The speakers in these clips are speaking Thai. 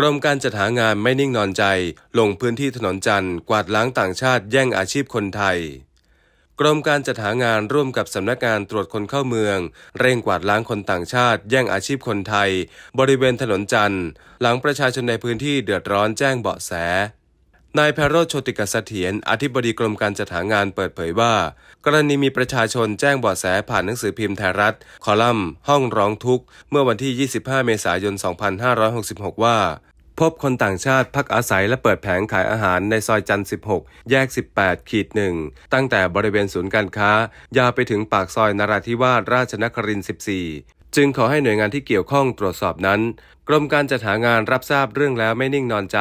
กรมการจัดหางานไม่นิ่งนอนใจ ลงพื้นที่ถนนจันทร์ กวาดล้างต่างชาติแย่งอาชีพคนไทย กรมการจัดหางานร่วมกับสำนักงานตรวจคนเข้าเมือง เร่งกวาดล้างคนต่างชาติแย่งอาชีพคนไทย บริเวณถนนจันทร์ หลังประชาชนในพื้นที่เดือดร้อนแจ้งเบาะแสนายแพรโรชโชติกเสถียรอธิบดีกรมการจัดหางานเปิดเผยว่า กรณีมีประชาชนแจ้งเบาะแสผ่านหนังสือพิมพ์ไทยรัฐ คอลัมน์ห้องร้องทุกข์เมื่อวันที่ 25 เมษายน 2566 ว่าพบคนต่างชาติพักอาศัยและเปิดแผงขายอาหารในซอยจันทร์16 แยก 18 ขีดหนึ่งตั้งแต่บริเวณศูนย์การค้า ยาวไปถึงปากซอยนราธิวาสราชนครินทร์14 จึงขอให้หน่วยงานที่เกี่ยวข้องตรวจสอบนั้น กรมการจัดหางานรับทราบเรื่องแล้วไม่นิ่งนอนใจ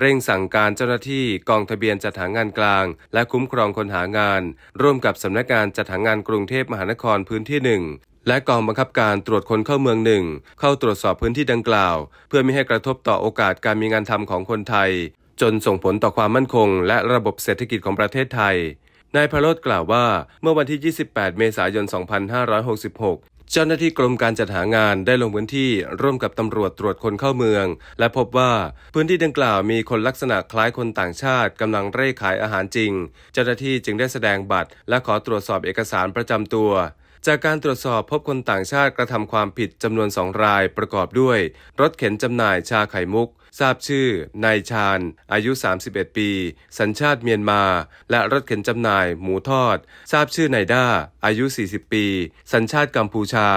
เร่งสั่งการเจ้าหน้าที่กองทะเบียนจัดหางานกลาง และคุ้มครองคนหางานร่วมกับสำนักงานจัดหางานกรุงเทพมหานครพื้นที่หนึ่งและกองบังคับการตรวจคนเข้าเมืองหนึ่ง เข้าตรวจสอบพื้นที่ดังกล่าว เพื่อไม่ให้กระทบต่อโอกาสการมีงานทำของคนไทย จนส่งผลต่อความมั่นคง และระบบเศรษฐกิจของประเทศไทย นายพระโลดกล่าวว่า เมื่อวันที่ 28 เมษายน 2566 เจ้าหน้าที่กรมการจัดหางานได้ลงพื้นที่ร่วมกับตำรวจตรวจคนเข้าเมือง และพบว่าพื้นที่ดังกล่าวมีคนลักษณะคล้ายคนต่างชาติกำลังเร่ขายอาหารจริง เจ้าหน้าที่จึงได้แสดงบัตร และขอตรวจสอบเอกสารประจำตัวจากการตรวจสอบพบคนต่างชาติกระทำความผิดจำนวนสองรายประกอบด้วย รถเข็นจำหน่ายชาไข่มุก ทราบชื่อนายชาญอายุ 31 ปี สัญชาติเมียนมา และรถเข็นจำหน่ายหมูทอด ทราบชื่อนายด้า อายุ 40 ปี สัญชาติกัมพูชา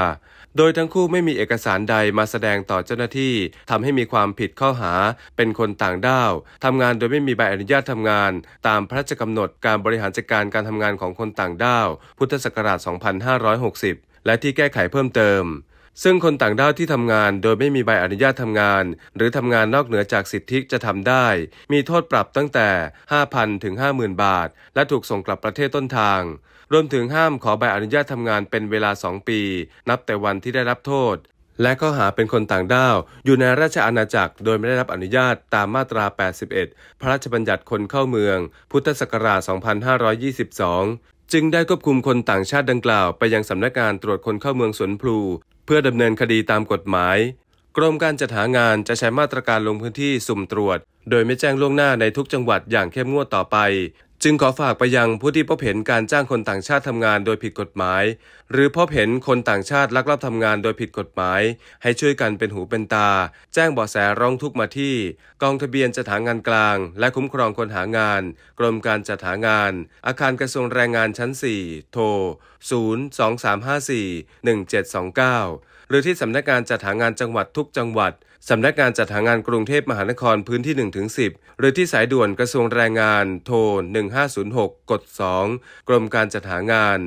โดยทั้งคู่ไม่มีเอกสารใดมาแสดงต่อเจ้าหน้าที่ทำให้มีความผิดข้อหาเป็นคนต่างด้าวทำงานโดยไม่มีใบอนุญาตทำงาน ตามพระราชกำหนดการบริหารจัดการการทำงานของคนต่างด้าวพุทธศักราช 2560 และที่แก้ไขเพิ่มเติมซึ่งคนต่างด้าวที่ทำงานโดยไม่มีใบอนุญาตทำงาน หรือทำงานนอกเหนือจากสิทธิจะทำได้ มีโทษปรับตั้งแต่5,000ถึง50,000บาท และถูกส่งกลับประเทศต้นทาง รวมถึงห้ามขอใบอนุญาตทำงานเป็นเวลา 2 ปี นับแต่วันที่ได้รับโทษ และข้อหาเป็นคนต่างด้าวอยู่ในราชอาณาจักร โดยไม่ได้รับอนุญาตตามมาตรา 81 พระราชบัญญัติคนเข้าเมือง พุทธศักราช 2522 จึงได้ควบคุมคนต่างชาติดังกล่าวไปยังสำนักงานตรวจคนเข้าเมืองสวนพลูเพื่อดำเนินคดีตามกฎหมาย กรมการจัดหางานจะใช้มาตรการลงพื้นที่สุ่มตรวจ โดยไม่แจ้งล่วงหน้าในทุกจังหวัดอย่างเข้มงวดต่อไปจึงขอฝากไปยังผู้ที่พบเห็นการจ้างคนต่างชาติทำงานโดยผิดกฎหมาย หรือพบเห็นคนต่างชาติลักลอบทำงานโดยผิดกฎหมาย ให้ช่วยกันเป็นหูเป็นตา แจ้งเบาะแสร้องทุกข์มาที่ กองทะเบียนจัดหางานกลาง และคุ้มครองคนหางาน กรมการจัดหางาน อาคารกระทรวงแรงงานชั้น 4 โทร023541729รือที่สำนักงานจัดหางานจังหวัดทุกจังหวัด สำนักงานจัดหางานกรุงเทพมหานครพื้นที่ 1-10 หรือที่สายด่วนกระทรวงแรงงาน โทร1506กด 2 กรมการจัดหางาน